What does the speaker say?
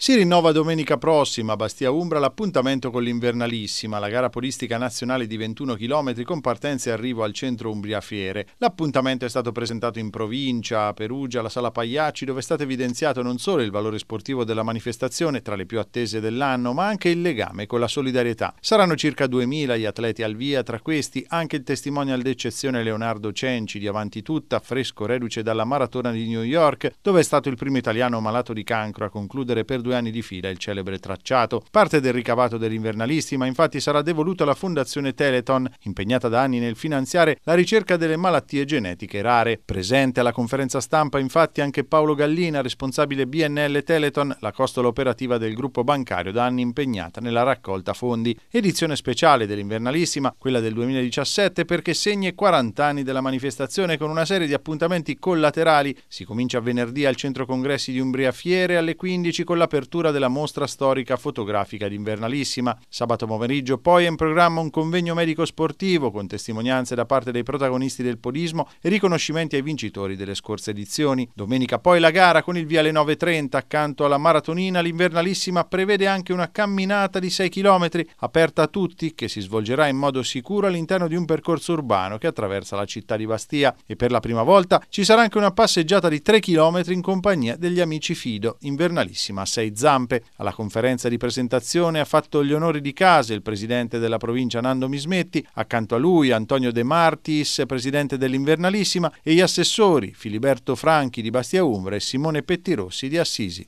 Si rinnova domenica prossima a Bastia Umbra l'appuntamento con l'Invernalissima, la gara polistica nazionale di 21 km con partenza e arrivo al centro Umbria Fiere. L'appuntamento è stato presentato in provincia, a Perugia, alla Sala Pagliacci, dove è stato evidenziato non solo il valore sportivo della manifestazione, tra le più attese dell'anno, ma anche il legame con la solidarietà. Saranno circa 2.000 gli atleti al via, tra questi anche il testimonial d'eccezione Leonardo Cenci di Avanti Tutta, fresco reduce dalla maratona di New York, dove è stato il primo italiano malato di cancro a concludere per due due anni di fila il celebre tracciato. Parte del ricavato dell'invernalistima infatti sarà devoluto alla Fondazione Teleton, impegnata da anni nel finanziare la ricerca delle malattie genetiche rare. Presente alla conferenza stampa infatti anche Paolo Gallina, responsabile BNL Teleton, la costola operativa del gruppo bancario da anni impegnata nella raccolta fondi. Edizione speciale dell'invernalissima, quella del 2017, perché segna i 40 anni della manifestazione con una serie di appuntamenti collaterali. Si comincia venerdì al centro congressi di Umbria Fiere alle 15 con l'apertura all'apertura della mostra storica fotografica d'invernalissima. Sabato pomeriggio poi è in programma un convegno medico sportivo con testimonianze da parte dei protagonisti del podismo e riconoscimenti ai vincitori delle scorse edizioni. Domenica poi la gara con il via alle 9.30 accanto alla maratonina l'invernalissima prevede anche una camminata di 6 km aperta a tutti che si svolgerà in modo sicuro all'interno di un percorso urbano che attraversa la città di Bastia e per la prima volta ci sarà anche una passeggiata di 3 km in compagnia degli amici Fido, invernalissima a 6 sei zampe. Alla conferenza di presentazione ha fatto gli onori di casa il presidente della provincia Nando Mismetti, accanto a lui Antonio De Martis, presidente dell'Invernalissima, e gli assessori Filiberto Franchi di Bastia Umbra e Simone Pettirossi di Assisi.